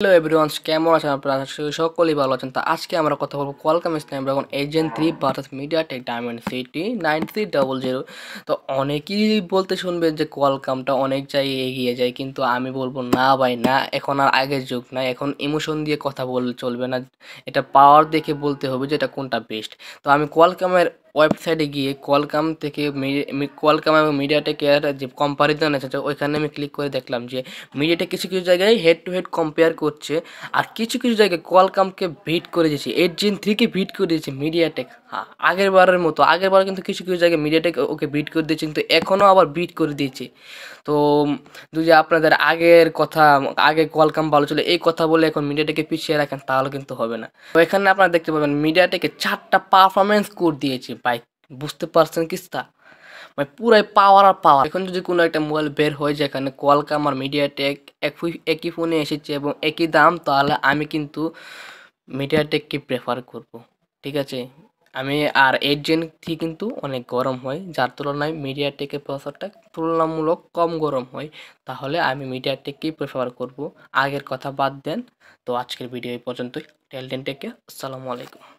hello everyone কেমন আছেন আপনারা সকলেই ভালো আছেন তা আজকে আমরা কথা বলবো কোয়ালকম স্ন্যাপড্রাগন এজেন্ট three versus MediaTek Dimensity nine three double zero তো অনেকেই বলতে শুনবেন যে কোয়ালকামটা অনেক জায়গায় এগিয়ে যায় কিন্তু আমি বলবো না ভাই না এখন আর আগের যুগ না এখন ইমোশন দিয়ে কথা বল চলবে না এটা পাওয়ার দেখে বলতে হবে যে এটা কোনটা বেস্ট তো আমি কোয়ালকামের ওয়েবসাইটে গিয়ে কোয়ালকাম থেকে কোয়ালকাম এবং এর যে কম্পারিজন এসেছে ওইখানে আমি ক্লিক করে দেখলাম যে মিডিয়াটেক কিছু কিছু জায়গায় হেড টু হেড কম্পেয়ার করছে আর কিছু কিছু জায়গায় কোয়ালকামকে ভিট করে দিয়েছে এইট জিন থ্রিকে ভিট করে দিয়েছে মিডিয়াটেক হ্যাঁ আগের বারের মতো আগের বার কিন্তু কিছু কিছু জায়গায় মিডিয়াটেক ওকে বিট করে দিয়েছে কিন্তু এখনও আবার বিট করে দিয়েছে তো যদি আপনাদের আগের কথা আগে কোয়ালকাম ভালো ছিল এই কথা বলে এখন মিডিয়াটেকে পিছিয়ে রাখেন তাহলে কিন্তু হবে না তো এখানে আপনারা দেখতে পাবেন মিডিয়াটেকে চারটা পারফরমেন্স কোড দিয়েছে পাই বুঝতে পারছেন কিস্তা মানে পুরাই পাওয়ার আর পাওয়ার এখন যদি কোনো একটা মোবাইল বের হয় যেখানে কোয়ালকাম আর মিডিয়াটেক একই ফোনে এসেছে এবং একই দাম তাহলে আমি কিন্তু মিডিয়াটেককে প্রেফার করব ঠিক আছে আমি আর এইট জেন থ্রি কিন্তু অনেক গরম হয় যার তুলনায় মিডিয়াটেকের প্রসারটা তুলনামূলক কম গরম হয় তাহলে আমি মিডিয়াটেককেই প্রেফার করব আগের কথা বাদ দেন তো আজকের ভিডিও এই পর্যন্তই টেলটেন টেকে আসসালামু আলাইকুম